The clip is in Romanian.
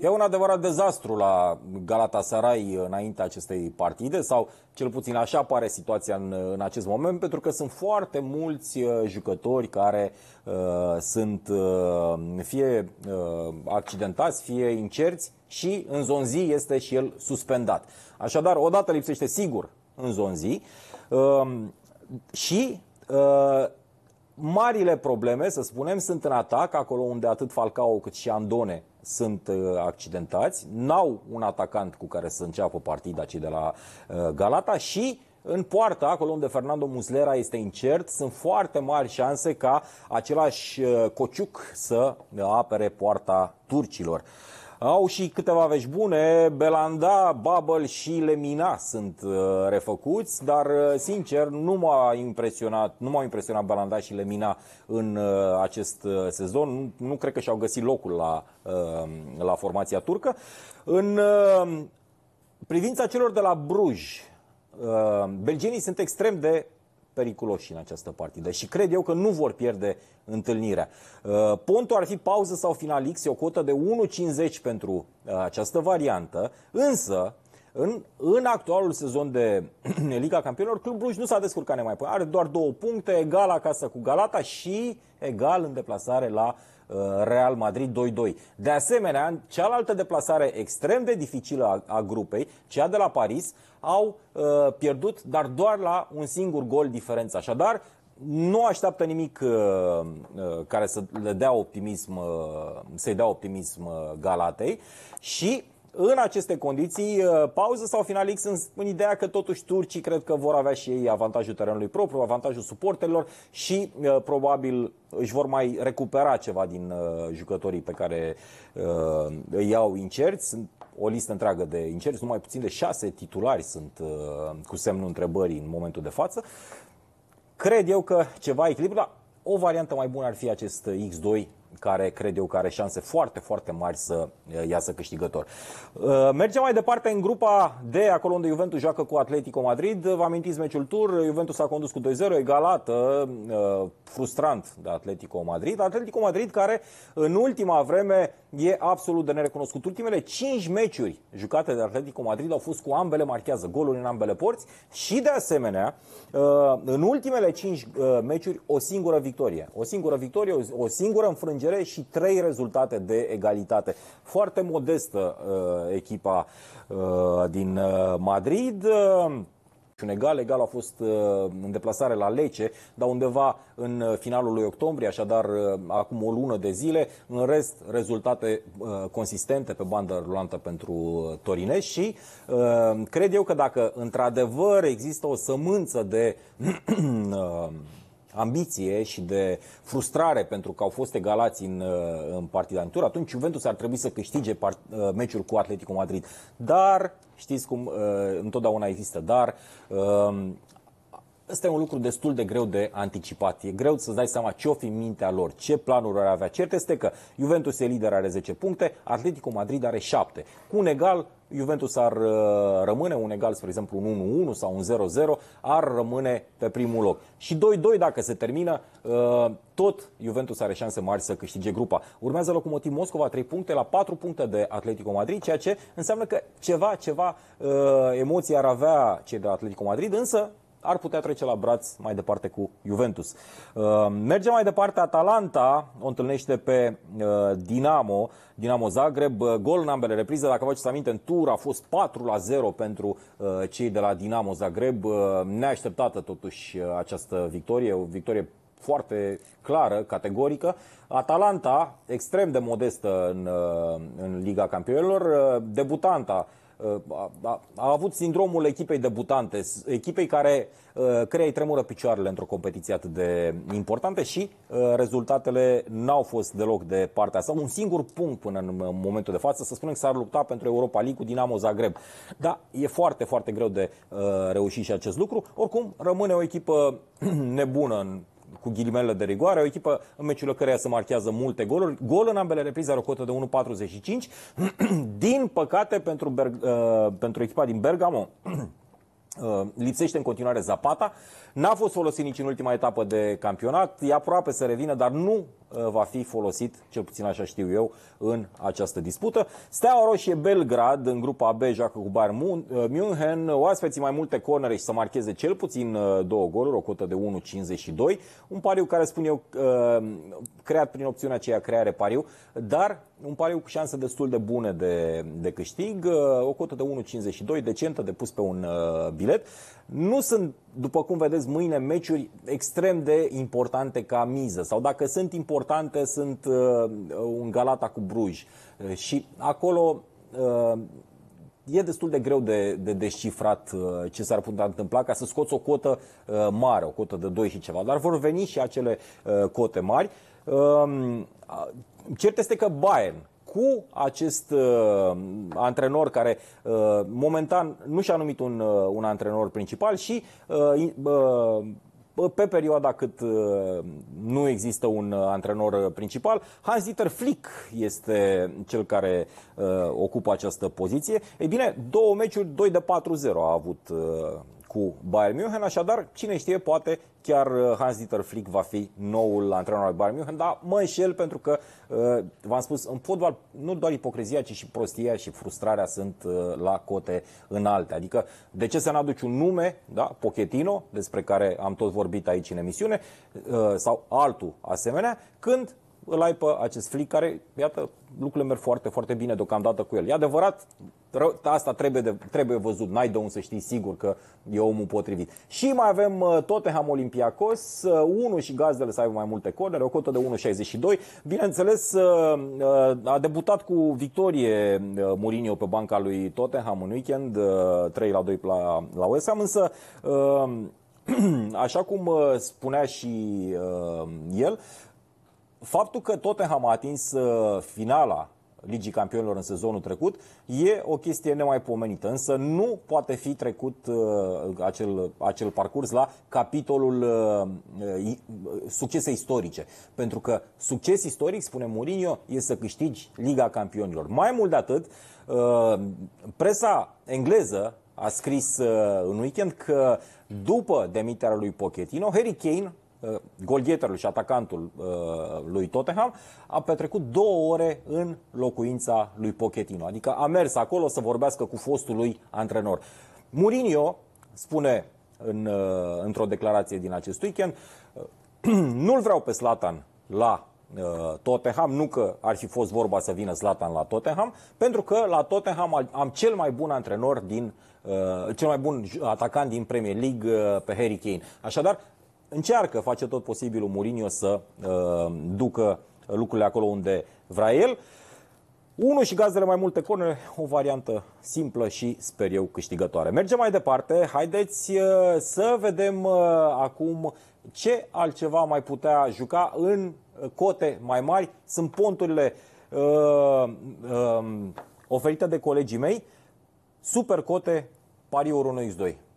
E un adevărat dezastru la Galatasaray înaintea acestei partide sau cel puțin așa pare situația în, în acest moment pentru că sunt foarte mulți uh, jucători care uh, sunt uh, fie uh, accidentați, fie incerți și în zonzi este și el suspendat. Așadar, odată lipsește sigur în zonzi uh, și uh, Marile probleme, să spunem, sunt în atac, acolo unde atât Falcao cât și Andone sunt uh, accidentați. N-au un atacant cu care să înceapă partida cei de la uh, Galata și în poarta acolo unde Fernando Muslera este incert, sunt foarte mari șanse ca același uh, Cociuc să apere poarta turcilor. Au și câteva vești bune, Belanda, Babel și Lemina sunt uh, refăcuți, dar uh, sincer nu m-a impresionat, nu m-au impresionat Belanda și Lemina în uh, acest sezon. Nu, nu cred că și-au găsit locul la, la formația turcă. În privința celor de la Bruj, belgenii sunt extrem de periculoși în această partidă și cred eu că nu vor pierde întâlnirea. Uh, pontul ar fi pauză sau final X, e o cotă de 1,50 pentru uh, această variantă, însă în, în actualul sezon de Liga Campionilor, Club Bruj nu s-a descurcat nemai păi Are doar două puncte, egal acasă cu Galata și egal în deplasare la uh, Real Madrid 2-2. De asemenea, în cealaltă deplasare extrem de dificilă a, a grupei, cea de la Paris, au uh, pierdut, dar doar la un singur gol diferență. Așadar, nu așteaptă nimic uh, uh, care să le dea optimism, uh, să-i dea optimism uh, Galatei și în aceste condiții, uh, pauză sau final X în, în ideea că totuși turcii cred că vor avea și ei avantajul terenului propriu, avantajul suporterilor și uh, probabil își vor mai recupera ceva din uh, jucătorii pe care îi au incerți. O listă întreagă de incerți, numai puțin de șase titulari sunt cu semnul întrebării în momentul de față. Cred eu că ceva echilibru, dar o variantă mai bună ar fi acest X2 care cred eu că are șanse foarte, foarte mari să uh, iasă câștigător. Uh, mergem mai departe în grupa D, acolo unde Juventus joacă cu Atletico Madrid. Vă amintiți meciul tur, Juventus a condus cu 2-0, egalată, uh, frustrant de Atletico Madrid. Atletico Madrid care în ultima vreme e absolut de nerecunoscut. Ultimele 5 meciuri jucate de Atletico Madrid au fost cu ambele marchează goluri în ambele porți și de asemenea în ultimele 5 meciuri o singură victorie. O singură victorie, o singură înfrângere convingere și trei rezultate de egalitate. Foarte modestă uh, echipa uh, din uh, Madrid. Uh, un egal, egal a fost uh, în deplasare la Lece, dar undeva în uh, finalul lui octombrie, așadar uh, acum o lună de zile. În rest, rezultate consistente pe bandă rulantă pentru Torinești și cred eu că dacă într-adevăr există o sămânță de ambiție și de frustrare pentru că au fost egalați în, uh, în partidantură, atunci Juventus ar trebui să câștige part, uh, meciul cu Atletico Madrid. Dar, știți cum, uh, întotdeauna există, dar e un lucru destul de greu de anticipat. E greu să-ți dai seama ce o fi în mintea lor, ce planuri ar avea. Cert este că Juventus e lider, are 10 puncte, Atletico Madrid are 7. Cu un egal, Juventus ar uh, rămâne un egal, spre exemplu un 1-1 sau un 0-0, ar rămâne pe primul loc. Și 2-2 dacă se termină, uh, tot Juventus are șanse mari să câștige grupa. Urmează Locomotiv Moscova 3 puncte la 4 puncte de Atletico Madrid, ceea ce înseamnă că ceva, ceva uh, emoții ar avea cei de Atletico Madrid, însă ar putea trece la braț mai departe cu Juventus. Uh, mergem mai departe Atalanta, o întâlnește pe uh, Dinamo, Dinamo Zagreb, uh, gol în ambele reprize, dacă vă aduceți aminte, în tur a fost 4 la 0 pentru cei de la Dinamo Zagreb, neașteptată totuși această victorie, o victorie foarte clară, categorică. Atalanta, extrem de modestă în, în Liga Campionilor, debutanta a, a, avut sindromul echipei debutante, echipei care uh, crea tremură picioarele într-o competiție atât de importantă și uh, rezultatele n-au fost deloc de partea asta. Un singur punct până în momentul de față, să spunem că s-ar lupta pentru Europa League cu Dinamo Zagreb. Dar e foarte, foarte greu de uh, reușit și acest lucru. Oricum, rămâne o echipă nebună în cu ghilimele de rigoare, o echipă în meciul care se marchează multe goluri. Gol în ambele reprize are o cotă de 1,45. Din păcate pentru, Berg, uh, pentru echipa din Bergamo, Uh, lipsește în continuare Zapata. N-a fost folosit nici în ultima etapă de campionat. E aproape să revină, dar nu uh, va fi folosit, cel puțin așa știu eu, în această dispută. Steaua Roșie Belgrad, în grupa B, joacă cu Bayern uh, München. Oaspeții mai multe cornere și să marcheze cel puțin două goluri, o cotă de 1,52. Un pariu care, spun eu, creat prin opțiunea aceea creare pariu, dar un pariu cu șanse destul de bune de, de câștig. O cotă de 1,52, decentă, de pus pe un bilet bilet. Nu sunt, după cum vedeți, mâine meciuri extrem de importante ca miză. Sau dacă sunt importante, sunt uh, uh un Galata cu Bruj. Uh, și acolo... Uh, e destul de greu de, de descifrat uh, ce s-ar putea întâmpla ca să scoți o cotă uh, mare, o cotă de 2 și ceva, dar vor veni și acele cote mari. Um, cert este că Bayern cu acest uh, antrenor care uh, momentan nu și-a numit un, uh, un antrenor principal și uh, uh, pe perioada cât uh, nu există un uh, antrenor principal, Hans-Dieter Flick este cel care uh, ocupă această poziție. Ei bine, două meciuri, 2 de 4-0 a avut cu Bayern München, așadar, cine știe, poate chiar uh, Hans-Dieter Flick va fi noul antrenor al Bayern München, dar mă înșel pentru că, uh, v-am spus, în fotbal nu doar ipocrizia, ci și prostia și frustrarea sunt uh, la cote înalte. Adică, de ce să ne aduci un nume, da, Pochettino, despre care am tot vorbit aici în emisiune, sau altul asemenea, când îl ai pe acest flic care, iată, lucrurile merg foarte, foarte bine deocamdată cu el. E adevărat, Asta trebuie, de, trebuie văzut, n-ai de unde să știi sigur că e omul potrivit. Și mai avem uh, Tottenham Olympiacos, 1 uh, și gazdele să aibă mai multe cornere, o cotă de 1,62. Bineînțeles, uh, a debutat cu victorie Mourinho pe banca lui Tottenham în weekend, 3 la 2 la, la West Ham, însă așa cum spunea și el, faptul că Tottenham a atins finala Ligii Campionilor în sezonul trecut, e o chestie nemaipomenită. Însă nu poate fi trecut uh, acel, acel parcurs la capitolul uh, uh, succese istorice. Pentru că succes istoric, spune Mourinho, e să câștigi Liga Campionilor. Mai mult de atât, presa engleză a scris în weekend că după demiterea lui Pochettino, Harry Kane Eh, golgheterul și atacantul eh, lui Tottenham, a petrecut două ore în locuința lui Pochettino. Adică a mers acolo să vorbească cu fostul lui antrenor. Mourinho spune în, eh, într-o declarație din acest weekend, nu-l vreau pe Slatan la Tottenham, nu că ar fi fost vorba să vină Zlatan la Tottenham, pentru că la Tottenham am cel mai bun antrenor din cel mai bun atacant din Premier League pe Harry Kane. Așadar, încearcă, face tot posibilul Mourinho să uh, ducă lucrurile acolo unde vrea el. Unul și gazele mai multe cornere, o variantă simplă și, sper eu, câștigătoare. Mergem mai departe, haideți uh, să vedem uh, acum ce altceva mai putea juca în uh, cote mai mari. Sunt ponturile uh, uh, oferite de colegii mei, super cote, pariul 1x2.